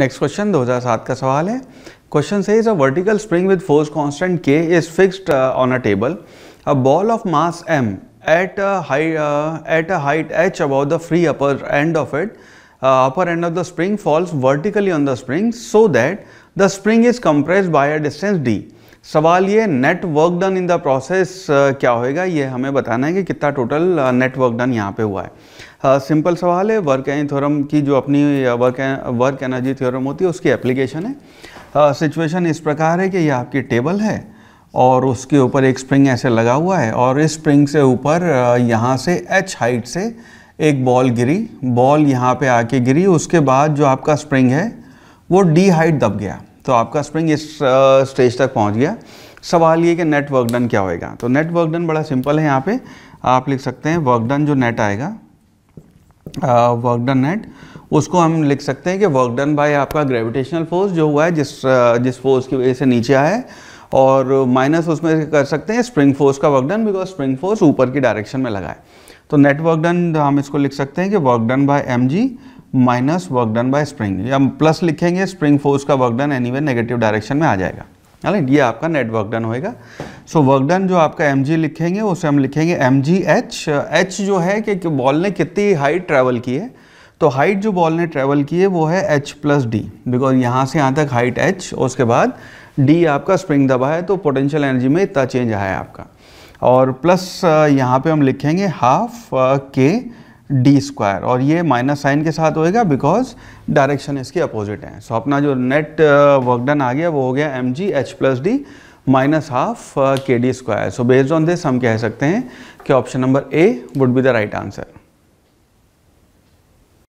next question 2007 का सवाल है क्वेश्चन से is a vertical spring with force constant K is fixed on a table a ball of mass M at at a height H about the free upper end of it upper end of the spring falls vertically on the spring so that the spring is compressed by a distance D सवाल ये net work done in the process क्या होएगा ये हमें बताना है कि कितना टोटल नेट वर्क डन यहाँ पे हुआ है सिंपल uh, सवाल है वर्क एन थ्योरम की जो अपनी वर्क वर्क एनर्जी थ्योरम होती है उसकी एप्लीकेशन है सिचुएशन uh, इस प्रकार है कि यह आपकी टेबल है और उसके ऊपर एक स्प्रिंग ऐसे लगा हुआ है और इस स्प्रिंग से ऊपर uh, यहाँ से एच हाइट से एक बॉल गिरी बॉल यहाँ पे आके गिरी उसके बाद जो आपका स्प्रिंग है वो डी हाइट दब गया तो आपका स्प्रिंग इस स्टेज तक पहुंच गया सवाल ये कि नेट वर्क डन क्या होएगा तो नेट वर्क डन बड़ा सिंपल है यहाँ पे आप लिख सकते हैं वर्क डन जो नेट आएगा वर्क डन नेट उसको हम लिख सकते हैं कि वर्क डन बाय आपका ग्रेविटेशनल फोर्स जो हुआ है जिस जिस फोर्स की वजह से नीचे आया है और माइनस उसमें कर सकते हैं स्प्रिंग फोर्स का work done because spring force ऊपर की डायरेक्शन में लगा है तो नेट वर्क डन हम इसको लिख सकते हैं कि work done by M G minus work done by spring या प्लस लिखेंगे स्प्रिंग फोर्स का work done anyway negative direction में आ जाएगा राइट ये आपका नेट वर्क डन होएगा सो वर्क डन जो आपका एम लिखेंगे उसे हम लिखेंगे एम जी एच एच जो है कि बॉल ने कितनी हाइट ट्रैवल की है तो हाइट जो बॉल ने ट्रैवल की है वो है एच प्लस डी बिकॉज यहाँ से यहाँ तक हाइट एच और उसके बाद डी आपका स्प्रिंग दबा है तो पोटेंशियल एनर्जी में इतना चेंज आया है आपका और प्लस यहाँ पे हम लिखेंगे हाफ के uh, डी स्क्वायर और ये माइनस साइन के साथ होएगा बिकॉज डायरेक्शन इसके अपोजिट है सो अपना जो नेट वर्क डन आ गया वो हो गया M G H plus D minus half K D square so based on this हम कह सकते हैं कि option number A would be the right answer